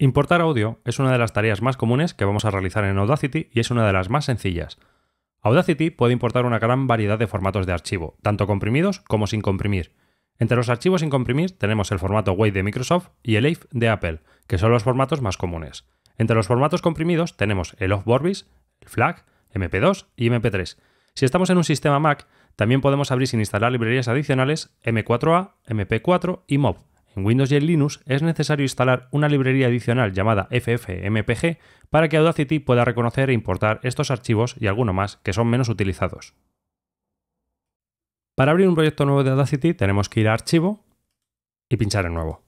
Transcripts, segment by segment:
Importar audio es una de las tareas más comunes que vamos a realizar en Audacity y es una de las más sencillas. Audacity puede importar una gran variedad de formatos de archivo, tanto comprimidos como sin comprimir. Entre los archivos sin comprimir tenemos el formato WAV de Microsoft y el AFE de Apple, que son los formatos más comunes. Entre los formatos comprimidos tenemos el Off-Borbis, el FLAC, MP2 y MP3. Si estamos en un sistema Mac, también podemos abrir sin instalar librerías adicionales M4A, MP4 y MOB. En Windows y en Linux es necesario instalar una librería adicional llamada FFmpg para que Audacity pueda reconocer e importar estos archivos y alguno más que son menos utilizados. Para abrir un proyecto nuevo de Audacity tenemos que ir a Archivo y pinchar en Nuevo.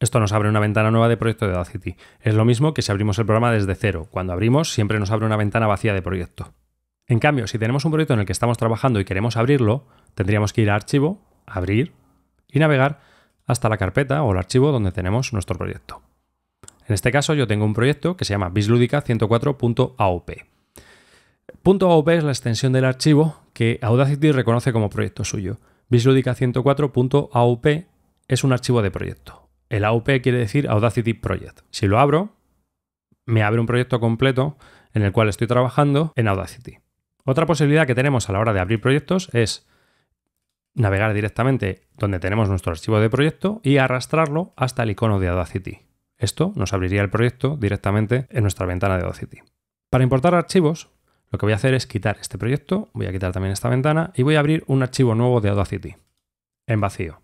Esto nos abre una ventana nueva de proyecto de Audacity. Es lo mismo que si abrimos el programa desde cero. Cuando abrimos siempre nos abre una ventana vacía de proyecto. En cambio, si tenemos un proyecto en el que estamos trabajando y queremos abrirlo, tendríamos que ir a Archivo, Abrir y navegar hasta la carpeta o el archivo donde tenemos nuestro proyecto. En este caso yo tengo un proyecto que se llama bisludica 104.aop. .aop es la extensión del archivo que Audacity reconoce como proyecto suyo. vislúdica 104.aop es un archivo de proyecto. El AOP quiere decir Audacity Project. Si lo abro, me abre un proyecto completo en el cual estoy trabajando en Audacity. Otra posibilidad que tenemos a la hora de abrir proyectos es navegar directamente donde tenemos nuestro archivo de proyecto y arrastrarlo hasta el icono de Audacity. Esto nos abriría el proyecto directamente en nuestra ventana de Audacity. Para importar archivos, lo que voy a hacer es quitar este proyecto, voy a quitar también esta ventana y voy a abrir un archivo nuevo de Audacity, en vacío.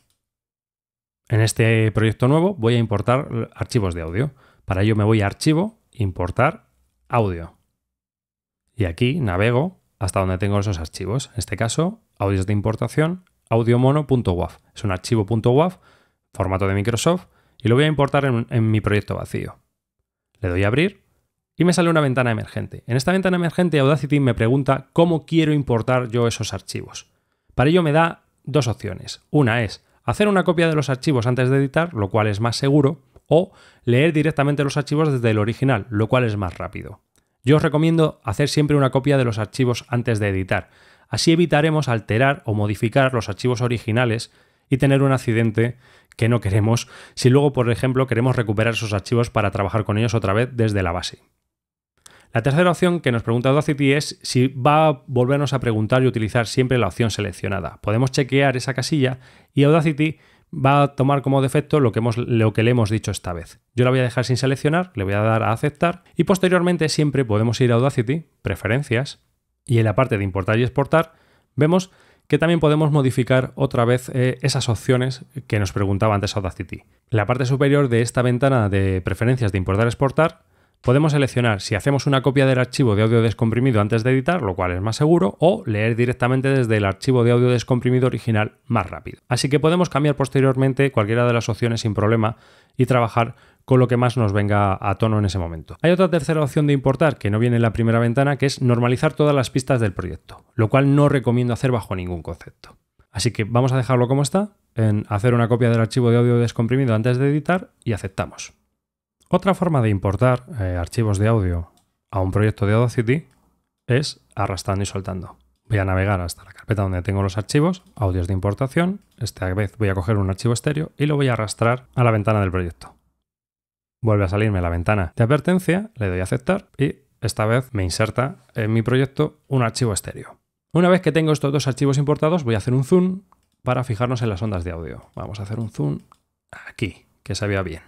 En este proyecto nuevo voy a importar archivos de audio. Para ello me voy a Archivo, Importar, Audio. Y aquí navego hasta donde tengo esos archivos, en este caso, audios de importación audiomono.wav. Es un archivo formato de Microsoft, y lo voy a importar en, en mi proyecto vacío. Le doy a abrir y me sale una ventana emergente. En esta ventana emergente Audacity me pregunta cómo quiero importar yo esos archivos. Para ello me da dos opciones. Una es hacer una copia de los archivos antes de editar, lo cual es más seguro, o leer directamente los archivos desde el original, lo cual es más rápido. Yo os recomiendo hacer siempre una copia de los archivos antes de editar. Así evitaremos alterar o modificar los archivos originales y tener un accidente que no queremos si luego, por ejemplo, queremos recuperar esos archivos para trabajar con ellos otra vez desde la base. La tercera opción que nos pregunta Audacity es si va a volvernos a preguntar y utilizar siempre la opción seleccionada. Podemos chequear esa casilla y Audacity va a tomar como defecto lo que, hemos, lo que, le hemos dicho esta vez. Yo la voy a dejar sin seleccionar, le voy a dar a aceptar y posteriormente siempre podemos ir a Audacity, preferencias, y en la parte de importar y exportar vemos que también podemos modificar otra vez eh, esas opciones que nos preguntaba antes Audacity. En la parte superior de esta ventana de preferencias de importar-exportar podemos seleccionar si hacemos una copia del archivo de audio descomprimido antes de editar, lo cual es más seguro, o leer directamente desde el archivo de audio descomprimido original más rápido. Así que podemos cambiar posteriormente cualquiera de las opciones sin problema y trabajar con lo que más nos venga a tono en ese momento. Hay otra tercera opción de importar que no viene en la primera ventana, que es normalizar todas las pistas del proyecto, lo cual no recomiendo hacer bajo ningún concepto. Así que vamos a dejarlo como está, en hacer una copia del archivo de audio descomprimido antes de editar y aceptamos. Otra forma de importar eh, archivos de audio a un proyecto de Audacity es arrastrando y soltando. Voy a navegar hasta la carpeta donde tengo los archivos, audios de importación. Esta vez voy a coger un archivo estéreo y lo voy a arrastrar a la ventana del proyecto. Vuelve a salirme la ventana de advertencia, le doy a aceptar y esta vez me inserta en mi proyecto un archivo estéreo. Una vez que tengo estos dos archivos importados, voy a hacer un zoom para fijarnos en las ondas de audio. Vamos a hacer un zoom aquí, que se vea bien.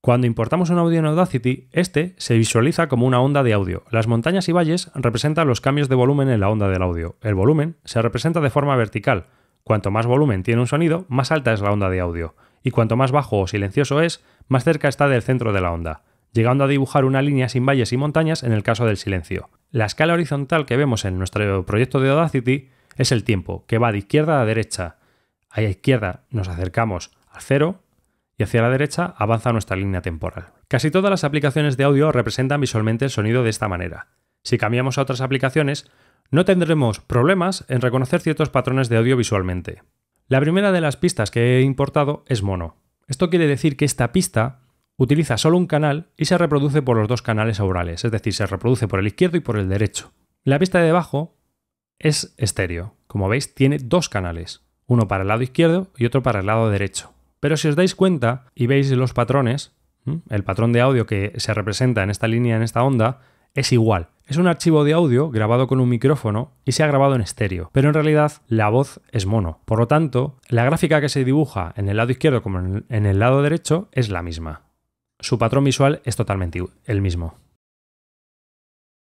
Cuando importamos un audio en Audacity, este se visualiza como una onda de audio. Las montañas y valles representan los cambios de volumen en la onda del audio. El volumen se representa de forma vertical. Cuanto más volumen tiene un sonido, más alta es la onda de audio y cuanto más bajo o silencioso es, más cerca está del centro de la onda, llegando a dibujar una línea sin valles y montañas en el caso del silencio. La escala horizontal que vemos en nuestro proyecto de Audacity es el tiempo, que va de izquierda a derecha. A la izquierda nos acercamos al cero y hacia la derecha avanza nuestra línea temporal. Casi todas las aplicaciones de audio representan visualmente el sonido de esta manera. Si cambiamos a otras aplicaciones, no tendremos problemas en reconocer ciertos patrones de audio visualmente. La primera de las pistas que he importado es mono. Esto quiere decir que esta pista utiliza solo un canal y se reproduce por los dos canales aurales, es decir, se reproduce por el izquierdo y por el derecho. La pista de debajo es estéreo. Como veis, tiene dos canales, uno para el lado izquierdo y otro para el lado derecho. Pero si os dais cuenta y veis los patrones, el patrón de audio que se representa en esta línea, en esta onda, es igual. Es un archivo de audio grabado con un micrófono y se ha grabado en estéreo, pero en realidad la voz es mono. Por lo tanto, la gráfica que se dibuja en el lado izquierdo como en el lado derecho es la misma. Su patrón visual es totalmente el mismo.